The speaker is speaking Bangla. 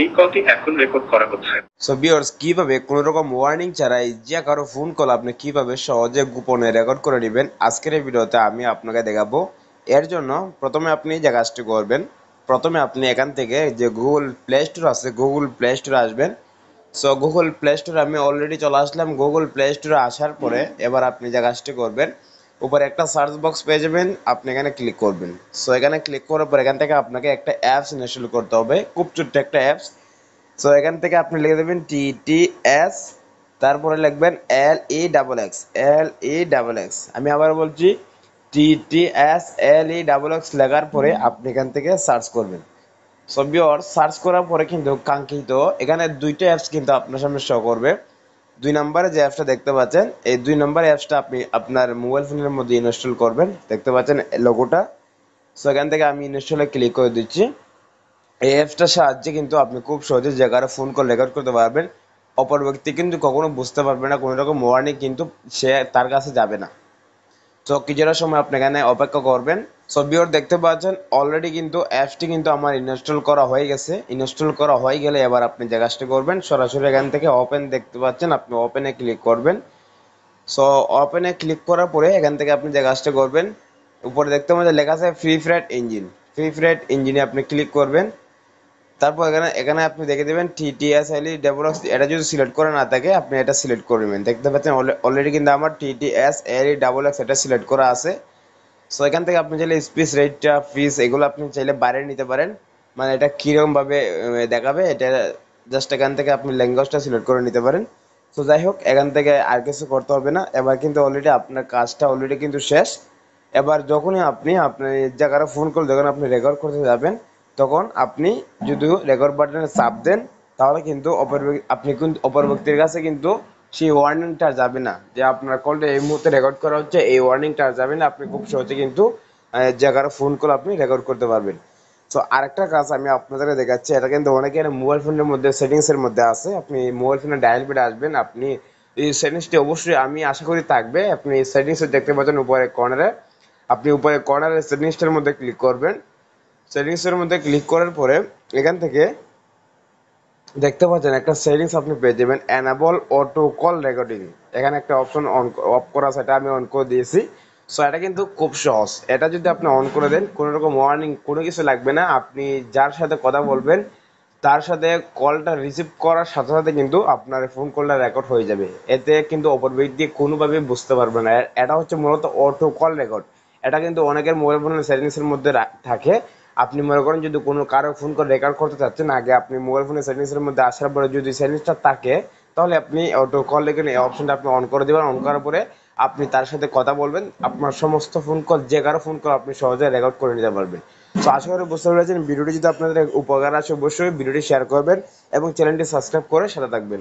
এই কলটি এখন রেকর্ড করা হচ্ছে সো ভিউয়ার্স কিভাবে কোন রকম ওয়ার্নিং ছাড়াই যে কারো ফোন কল আপনি কিভাবে সহজে গোপনে রেকর্ড করে নেবেন আজকের এই ভিডিওতে আমি আপনাকে দেখাবো এর জন্য প্রথমে আপনি যে কাজটি করবেন প্রথমে আপনি এখান থেকে যে গুগল প্লে স্টোর আছে গুগল প্লে স্টোরে আসবেন সো গুগল প্লে স্টোরে আমি অলরেডি চলে আসলাম গুগল প্লে স্টোরে আসার পরে এবার আপনি যে কাজটি করবেন উপরে একটা সার্চ বক্স পেয়ে যাবেন আপনি এখানে ক্লিক করবেন সো এখানে ক্লিক করার পর এখান থেকে আপনাকে একটা অ্যাপস ইনস্টল করতে হবে খুব ছোট্ট একটা অ্যাপস সো এখান থেকে আপনি লিখে দেবেন টি টি এস তারপরে লিখবেন L E double X L E double X আমি আবার বলছি T T S L E double X লেখার পরে আপনি এখান থেকে সার্চ করবেন সো বিওর সার্চ করার পরে কিন্তু কাঙ্ক্ষিত এখানে দুইটা অ্যাপস কিন্তু আপনার সামনে শো করবে দুই নম্বরে যে অ্যাপসটা দেখতে পাচ্ছেন এই দুই নম্বর অ্যাপসটা আপনি আপনার মোবাইল ফোনের মধ্যে ইনস্টল করবেন দেখতে পাচ্ছেন লোগোটা সো এখান থেকে আমি ইনস্টলে ক্লিক করে দিচ্ছি এই অ্যাপসটার সাহায্যে কিন্তু আপনি খুব সহজে যে কারো ফোন কল রেকর্ড করতে পারবেন অপর ব্যক্তি কিন্তু কখনো বুঝতে পারবে না কোনো রকম ওয়ার্নিং কিন্তু সে তার কাছে যাবে না সো কিছুটা সময় আপনি এখানে অপেক্ষা করবেন সো বিওর দেখতে পাচ্ছেন অলরেডি কিন্তু অ্যাপসটি কিন্তু আমার ইনস্টল করা হয়ে গেছে ইনস্টল করা হয়ে গেলে এবার আপনি যে কাজটি করবেন সরাসরি এখান থেকে ওপেন দেখতে পাচ্ছেন আপনি ওপেনে ক্লিক করবেন সো ওপেনে ক্লিক করার পরে এখান থেকে আপনি যে কাজটি করবেন উপরে দেখতে পাচ্ছেন লেখা আছে ফ্রি ফ্রেড ইঞ্জিন ফ্রি ফ্রেড ইঞ্জিনে আপনি ক্লিক করবেন তারপর এখানে এখানে আপনি দেখে দেবেন টিটিএস আইলি ডেভেলপস এটা যদি সিলেক্ট করে না থাকে আপনি এটা সিলেক্ট করে নেবেন দেখতে পাচ্ছেন অলরেডি কিন্তু আমার টিটিএস এলি ডাবল এক্স এটা সিলেক্ট করা আছে সো এখান থেকে আপনি চাইলে স্পিস রেটটা ফিস এগুলো আপনি চাইলে বাইরে নিতে পারেন মানে এটা কীরকমভাবে দেখাবে এটা জাস্ট এখান থেকে আপনি ল্যাঙ্গুয়েজটা সিলেক্ট করে নিতে পারেন তো যাই হোক এখান থেকে আর কিছু করতে হবে না এবার কিন্তু অলরেডি আপনার কাজটা অলরেডি কিন্তু শেষ এবার যখনই আপনি আপনার কারো ফোন করলে যখন আপনি রেকর্ড করতে যাবেন তখন আপনি যদি রেকর্ড বাটনে চাপ দেন তাহলে কিন্তু অপর আপনি কিন্তু অপর ব্যক্তির কাছে কিন্তু সেই ওয়ার্নিংটা যাবে না যে আপনার কলটা এই মুহূর্তে রেকর্ড করা হচ্ছে এই ওয়ার্নিংটা যাবে না আপনি খুব সহজে কিন্তু যে কারো ফোন কল আপনি রেকর্ড করতে পারবেন সো আরেকটা কাজ আমি আপনাদেরকে দেখাচ্ছি এটা কিন্তু অনেকের মোবাইল ফোনের মধ্যে সেটিংসের মধ্যে আছে আপনি মোবাইল ফোনে ডায়াল পেটে আসবেন আপনি এই সেটিংসটি অবশ্যই আমি আশা করি থাকবে আপনি সেটিংসে দেখতে পাচ্ছেন উপরে কর্নারে আপনি উপরে কর্নারের সেটিংসটার মধ্যে ক্লিক করবেন সেটিংসের মধ্যে ক্লিক করার পরে এখান থেকে দেখতে পাচ্ছেন একটা সেটিংস আপনি পেয়ে যাবেন অ্যানাবল অটো কল রেকর্ডিং এখানে একটা অপশন অন অফ করা আছে এটা আমি অন করে দিয়েছি সো এটা কিন্তু খুব সহজ এটা যদি আপনি অন করে দেন কোনো রকম ওয়ার্নিং কোনো কিছু লাগবে না আপনি যার সাথে কথা বলবেন তার সাথে কলটা রিসিভ করার সাথে সাথে কিন্তু আপনার ফোন কলটা রেকর্ড হয়ে যাবে এতে কিন্তু অপর দিয়ে কোনোভাবে বুঝতে পারবে না এটা হচ্ছে মূলত অটো কল রেকর্ড এটা কিন্তু অনেকের মোবাইল ফোনের সেটিংসের মধ্যে থাকে আপনি মনে করেন যদি কোনো কারো ফোন করে রেকর্ড করতে চাচ্ছেন আগে আপনি মোবাইল ফোনের সেটিংসের মধ্যে আসার পরে যদি সেটিংসটা থাকে তাহলে আপনি অটো কল এখানে এই অপশনটা আপনি অন করে দেবেন অন করার পরে আপনি তার সাথে কথা বলবেন আপনার সমস্ত ফোন কল যে কারো ফোন কল আপনি সহজে রেকর্ড করে নিতে পারবেন তো আশা করি বুঝতে পেরেছেন ভিডিওটি যদি আপনাদের উপকার আসে অবশ্যই ভিডিওটি শেয়ার করবেন এবং চ্যানেলটি সাবস্ক্রাইব করে সাথে থাকবেন